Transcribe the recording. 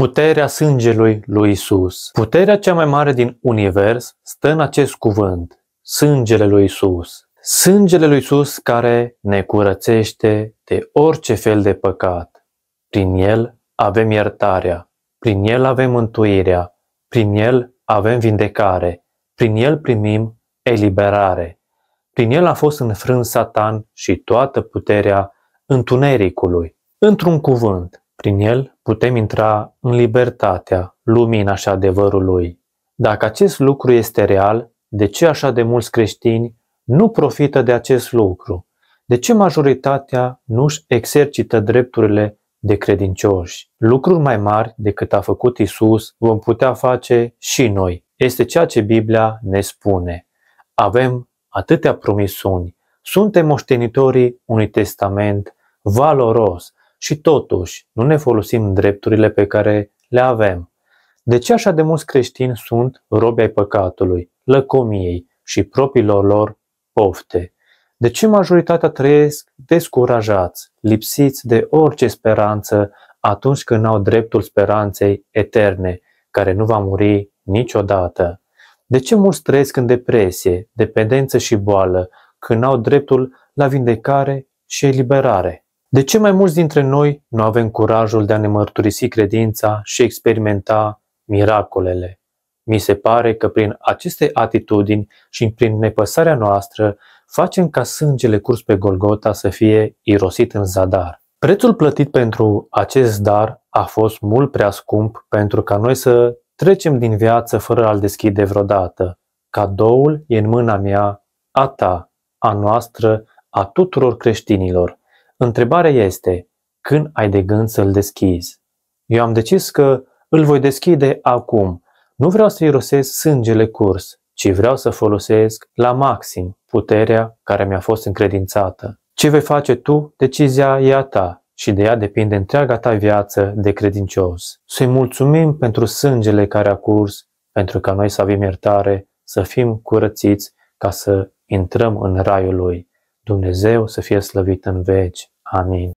puterea sângelui lui Isus. Puterea cea mai mare din univers stă în acest cuvânt, sângele lui Isus. Sângele lui Isus care ne curățește de orice fel de păcat. Prin el avem iertarea, prin el avem mântuirea, prin el avem vindecare, prin el primim eliberare. Prin el a fost înfrâns Satan și toată puterea întunericului. Într-un cuvânt, prin el putem intra în libertatea, lumina și adevărul lui. Dacă acest lucru este real, de ce așa de mulți creștini nu profită de acest lucru? De ce majoritatea nu își exercită drepturile de credincioși? Lucruri mai mari decât a făcut Isus vom putea face și noi. Este ceea ce Biblia ne spune. Avem atâtea promisiuni. Suntem moștenitorii unui testament valoros și totuși, nu ne folosim drepturile pe care le avem. De ce așa de mulți creștini sunt robi ai păcatului, lăcomiei și propriilor lor pofte? De ce majoritatea trăiesc descurajați, lipsiți de orice speranță atunci când au dreptul speranței eterne, care nu va muri niciodată? De ce mulți trăiesc în depresie, dependență și boală, când au dreptul la vindecare și eliberare? De ce mai mulți dintre noi nu avem curajul de a ne mărturisi credința și experimenta miracolele? Mi se pare că prin aceste atitudini și prin nepăsarea noastră facem ca sângele curs pe Golgota să fie irosit în zadar. Prețul plătit pentru acest dar a fost mult prea scump pentru ca noi să trecem din viață fără a-l deschide vreodată. Cadoul e în mâna mea, a ta, a noastră, a tuturor creștinilor. Întrebarea este, când ai de gând să-l deschizi? Eu am decis că îl voi deschide acum. Nu vreau să irosesc sângele curs, ci vreau să folosesc la maxim puterea care mi-a fost încredințată. Ce vei face tu, decizia e a ta și de ea depinde întreaga ta viață de credincios. Să-i mulțumim pentru sângele care a curs, pentru ca noi să avem iertare, să fim curățiți ca să intrăm în raiul lui. Dumnezeu să fie slăvit în veci. Amin.